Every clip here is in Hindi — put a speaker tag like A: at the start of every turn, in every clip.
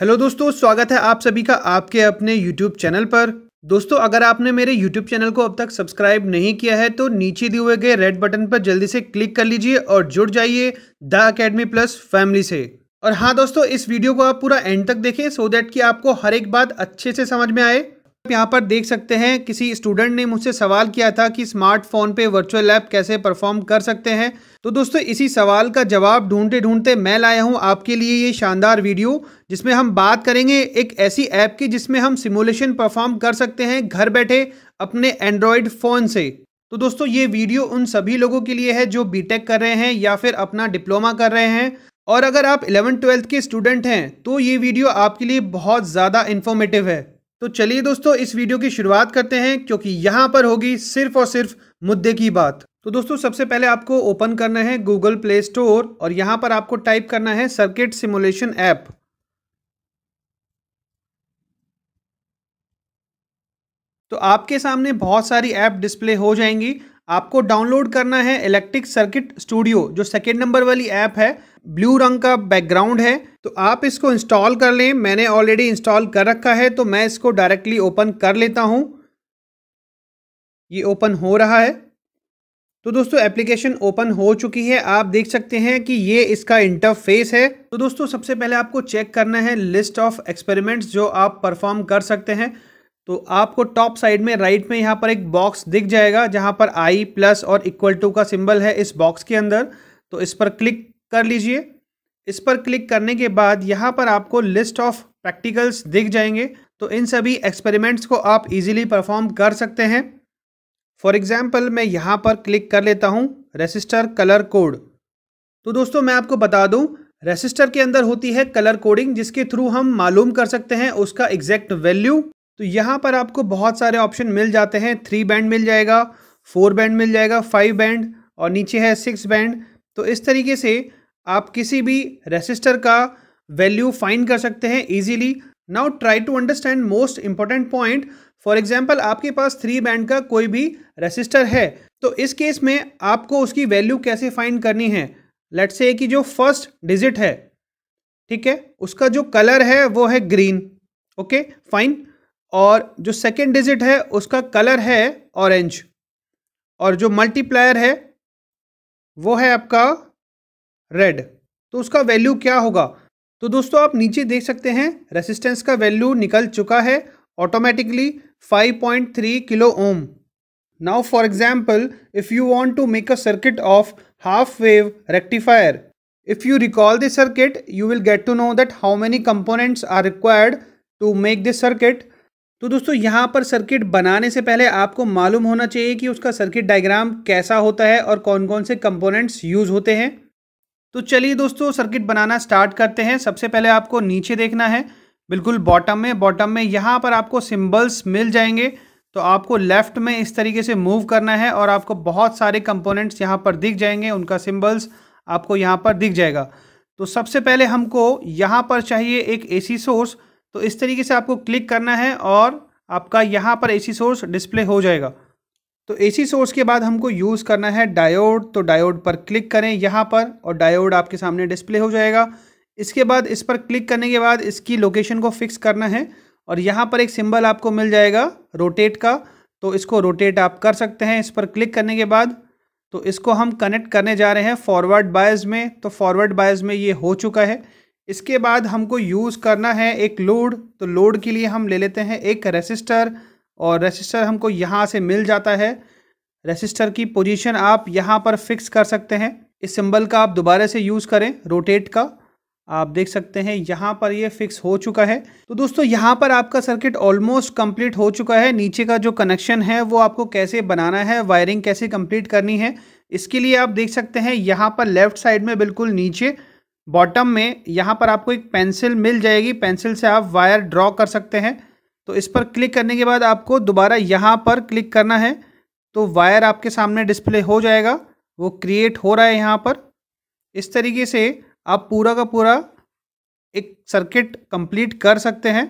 A: हेलो दोस्तों स्वागत है आप सभी का आपके अपने यूट्यूब चैनल पर दोस्तों अगर आपने मेरे यूट्यूब चैनल को अब तक सब्सक्राइब नहीं किया है तो नीचे दिए हुए गए रेड बटन पर जल्दी से क्लिक कर लीजिए और जुड़ जाइए द अकेडमी प्लस फैमिली से और हाँ दोस्तों इस वीडियो को आप पूरा एंड तक देखें सो देट दैट कि आपको हर एक बात अच्छे से समझ में आए यहाँ पर देख सकते हैं किसी स्टूडेंट ने मुझसे सवाल किया था कि स्मार्टफोन पे वर्चुअल लैब कैसे परफॉर्म कर सकते हैं तो दोस्तों इसी सवाल का जवाब ढूंढते ढूंढते मैं लाया हूँ आपके लिए ये शानदार वीडियो जिसमें हम बात करेंगे एक ऐसी ऐप की जिसमें हम सिमुलेशन परफॉर्म कर सकते हैं घर बैठे अपने एंड्रॉयड फ़ोन से तो दोस्तों ये वीडियो उन सभी लोगों के लिए है जो बी कर रहे हैं या फिर अपना डिप्लोमा कर रहे हैं और अगर आप इलेवन ट्वेल्थ के स्टूडेंट हैं तो ये वीडियो आपके लिए बहुत ज़्यादा इन्फॉर्मेटिव है तो चलिए दोस्तों इस वीडियो की शुरुआत करते हैं क्योंकि यहाँ पर होगी सिर्फ और सिर्फ मुद्दे की बात तो दोस्तों सबसे पहले आपको ओपन करना है गूगल प्ले स्टोर और यहाँ पर आपको टाइप करना है सर्किट सिमुलेशन ऐप तो आपके सामने बहुत सारी ऐप डिस्प्ले हो जाएंगी आपको डाउनलोड करना है इलेक्ट्रिक सर्किट स्टूडियो जो सेकेंड नंबर वाली ऐप है ब्लू रंग का बैकग्राउंड है तो आप इसको इंस्टॉल कर लें मैंने ऑलरेडी इंस्टॉल कर रखा है तो मैं इसको डायरेक्टली ओपन कर लेता हूं ये ओपन हो रहा है तो दोस्तों एप्लीकेशन ओपन हो चुकी है आप देख सकते हैं कि ये इसका इंटरफेस है तो दोस्तों सबसे पहले आपको चेक करना है लिस्ट ऑफ एक्सपेरिमेंट्स जो आप परफॉर्म कर सकते हैं तो आपको टॉप साइड में राइट में यहाँ पर एक बॉक्स दिख जाएगा जहाँ पर आई प्लस और इक्वल टू का सिंबल है इस बॉक्स के अंदर तो इस पर क्लिक कर लीजिए इस पर क्लिक करने के बाद यहाँ पर आपको लिस्ट ऑफ प्रैक्टिकल्स दिख जाएंगे तो इन सभी एक्सपेरिमेंट्स को आप इजीली परफॉर्म कर सकते हैं फॉर एग्ज़ाम्पल मैं यहाँ पर क्लिक कर लेता हूँ रेसिस्टर कलर कोड तो दोस्तों मैं आपको बता दूँ रेसिस्टर के अंदर होती है कलर कोडिंग जिसके थ्रू हम मालूम कर सकते हैं उसका एग्जैक्ट वैल्यू तो यहाँ पर आपको बहुत सारे ऑप्शन मिल जाते हैं थ्री बैंड मिल जाएगा फोर बैंड मिल जाएगा फाइव बैंड और नीचे है सिक्स बैंड तो इस तरीके से आप किसी भी रेसिस्टर का वैल्यू फाइंड कर सकते हैं easily now try to understand most important point for example आपके पास थ्री बैंड का कोई भी रेसिस्टर है तो इस केस में आपको उसकी वैल्यू कैसे फाइंड करनी है लेट से कि जो फर्स्ट डिजिट है ठीक है उसका जो कलर है वो है ग्रीन ओके फाइन और जो सेकेंड डिजिट है उसका कलर है ऑरेंज और जो मल्टीप्लायर है वो है आपका रेड तो उसका वैल्यू क्या होगा तो दोस्तों आप नीचे देख सकते हैं रेसिस्टेंस का वैल्यू निकल चुका है automatically 5.3 kilo ohm now for example if you want to make a circuit of half wave rectifier if you recall the circuit you will get to know that how many components are required to make this circuit तो दोस्तों यहाँ पर सर्किट बनाने से पहले आपको मालूम होना चाहिए कि उसका सर्किट डायग्राम कैसा होता है और कौन कौन से कंपोनेंट्स यूज होते हैं तो चलिए दोस्तों सर्किट बनाना स्टार्ट करते हैं सबसे पहले आपको नीचे देखना है बिल्कुल बॉटम में बॉटम में यहाँ पर आपको सिम्बल्स मिल जाएंगे तो आपको लेफ़्ट में इस तरीके से मूव करना है और आपको बहुत सारे कंपोनेंट्स यहाँ पर दिख जाएंगे उनका सिम्बल्स आपको यहाँ पर दिख जाएगा तो सबसे पहले हमको यहाँ पर चाहिए एक ए सोर्स तो इस तरीके से आपको क्लिक करना है और आपका यहाँ पर ए सोर्स डिस्प्ले हो जाएगा तो एसी सोर्स के बाद हमको यूज़ करना है डायोड तो डायोड पर क्लिक करें यहाँ पर और डायोड आपके सामने डिस्प्ले हो जाएगा इसके बाद इस पर क्लिक करने के बाद इसकी लोकेशन को फिक्स करना है और यहाँ पर एक सिंबल आपको मिल जाएगा रोटेट का तो इसको रोटेट आप कर सकते हैं इस पर क्लिक करने के बाद तो इसको हम कनेक्ट करने जा रहे हैं फॉरवर्ड बायस में तो फॉरवर्ड बायस में ये हो चुका है इसके बाद हमको यूज़ करना है एक लोड तो लोड के लिए हम ले लेते हैं एक रेसिस्टर और रेसिस्टर हमको यहाँ से मिल जाता है रेसिस्टर की पोजीशन आप यहाँ पर फिक्स कर सकते हैं इस सिंबल का आप दोबारा से यूज़ करें रोटेट का आप देख सकते हैं यहाँ पर ये फिक्स हो चुका है तो दोस्तों यहाँ पर आपका सर्किट ऑलमोस्ट कंप्लीट हो चुका है नीचे का जो कनेक्शन है वो आपको कैसे बनाना है वायरिंग कैसे कंप्लीट करनी है इसके लिए आप देख सकते हैं यहाँ पर लेफ्ट साइड में बिल्कुल नीचे बॉटम में यहाँ पर आपको एक पेंसिल मिल जाएगी पेंसिल से आप वायर ड्रॉ कर सकते हैं तो इस पर क्लिक करने के बाद आपको दोबारा यहाँ पर क्लिक करना है तो वायर आपके सामने डिस्प्ले हो जाएगा वो क्रिएट हो रहा है यहाँ पर इस तरीके से आप पूरा का पूरा एक सर्किट कंप्लीट कर सकते हैं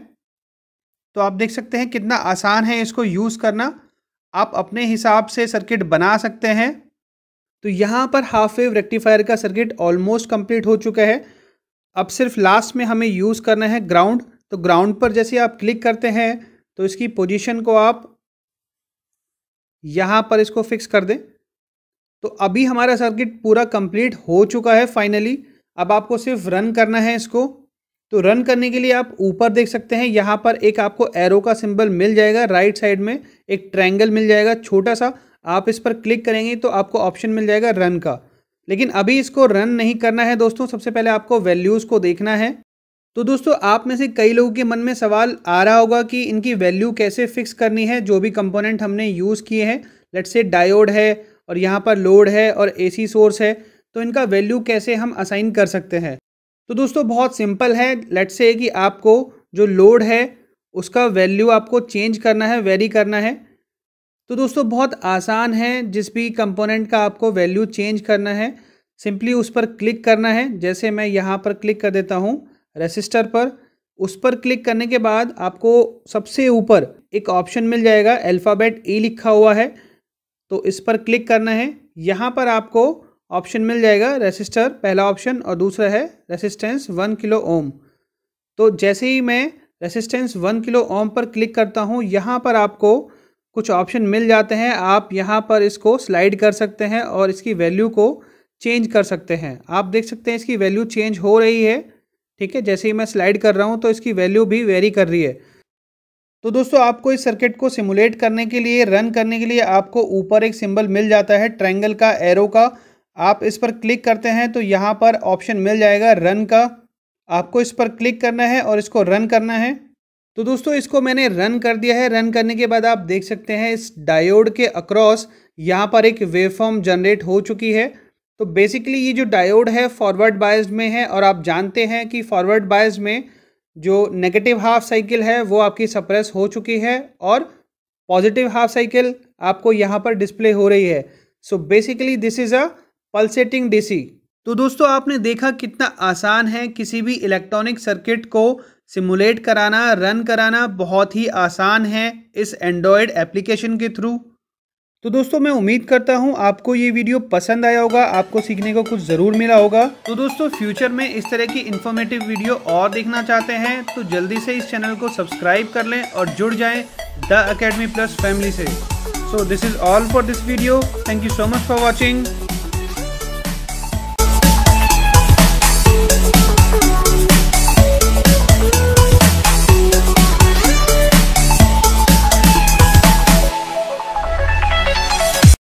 A: तो आप देख सकते हैं कितना आसान है इसको यूज़ करना आप अपने हिसाब से सर्किट बना सकते हैं तो यहाँ पर हाफ वेव रेक्टिफायर का सर्किट ऑलमोस्ट कंप्लीट हो चुका है अब सिर्फ लास्ट में हमें यूज़ करना है ग्राउंड तो ग्राउंड पर जैसे आप क्लिक करते हैं तो इसकी पोजीशन को आप यहाँ पर इसको फिक्स कर दें तो अभी हमारा सर्किट पूरा कंप्लीट हो चुका है फाइनली अब आपको सिर्फ रन करना है इसको तो रन करने के लिए आप ऊपर देख सकते हैं यहाँ पर एक आपको एरो का सिंबल मिल जाएगा राइट साइड में एक ट्रायंगल मिल जाएगा छोटा सा आप इस पर क्लिक करेंगे तो आपको ऑप्शन मिल जाएगा रन का लेकिन अभी इसको रन नहीं करना है दोस्तों सबसे पहले आपको वैल्यूज़ को देखना है तो दोस्तों आप में से कई लोगों के मन में सवाल आ रहा होगा कि इनकी वैल्यू कैसे फिक्स करनी है जो भी कंपोनेंट हमने यूज़ किए हैं लेट से डायोड है और यहाँ पर लोड है और एसी सोर्स है तो इनका वैल्यू कैसे हम असाइन कर सकते हैं तो दोस्तों बहुत सिंपल है लेट से कि आपको जो लोड है उसका वैल्यू आपको चेंज करना है वेरी करना है तो दोस्तों बहुत आसान है जिस भी कंपोनेंट का आपको वैल्यू चेंज करना है सिंपली उस पर क्लिक करना है जैसे मैं यहाँ पर क्लिक कर देता हूँ रेसिस्टर पर उस पर क्लिक करने के बाद आपको सबसे ऊपर एक ऑप्शन मिल जाएगा अल्फ़ाबेट ई e लिखा हुआ है तो इस पर क्लिक करना है यहाँ पर आपको ऑप्शन मिल जाएगा रेसिस्टर पहला ऑप्शन और दूसरा है रेसिस्टेंस वन किलो ओम तो जैसे ही मैं रेसिस्टेंस वन किलो ओम पर क्लिक करता हूँ यहाँ पर आपको कुछ ऑप्शन मिल जाते हैं आप यहाँ पर इसको स्लाइड कर सकते हैं और इसकी वैल्यू को चेंज कर सकते हैं आप देख सकते हैं इसकी वैल्यू चेंज हो रही है ठीक है जैसे ही मैं स्लाइड कर रहा हूँ तो इसकी वैल्यू भी वेरी कर रही है तो दोस्तों आपको इस सर्किट को सिमुलेट करने के लिए रन करने के लिए आपको ऊपर एक सिंबल मिल जाता है ट्रायंगल का एरो का आप इस पर क्लिक करते हैं तो यहाँ पर ऑप्शन मिल जाएगा रन का आपको इस पर क्लिक करना है और इसको रन करना है तो दोस्तों इसको मैंने रन कर दिया है रन करने के बाद आप देख सकते हैं इस डायोड के अक्रॉस यहाँ पर एक वेवफॉर्म जनरेट हो चुकी है तो बेसिकली ये जो डायोड है फॉरवर्ड बायस में है और आप जानते हैं कि फॉरवर्ड बायस में जो नेगेटिव हाफ साइकिल है वो आपकी सप्रेस हो चुकी है और पॉजिटिव हाफ साइकिल आपको यहाँ पर डिस्प्ले हो रही है so basically this is a pulsating DC तो दोस्तों आपने देखा कितना आसान है किसी भी इलेक्ट्रॉनिक सर्किट को सिमुलेट कराना रन कराना बहुत ही आसान है इस एंड्रॉयड एप्लीकेशन के थ्रू तो दोस्तों मैं उम्मीद करता हूं आपको ये वीडियो पसंद आया होगा आपको सीखने को कुछ ज़रूर मिला होगा तो दोस्तों फ्यूचर में इस तरह की इन्फॉर्मेटिव वीडियो और देखना चाहते हैं तो जल्दी से इस चैनल को सब्सक्राइब कर लें और जुड़ जाएं द अकेडमी प्लस फैमिली से so this is all for this video thank you so much for watching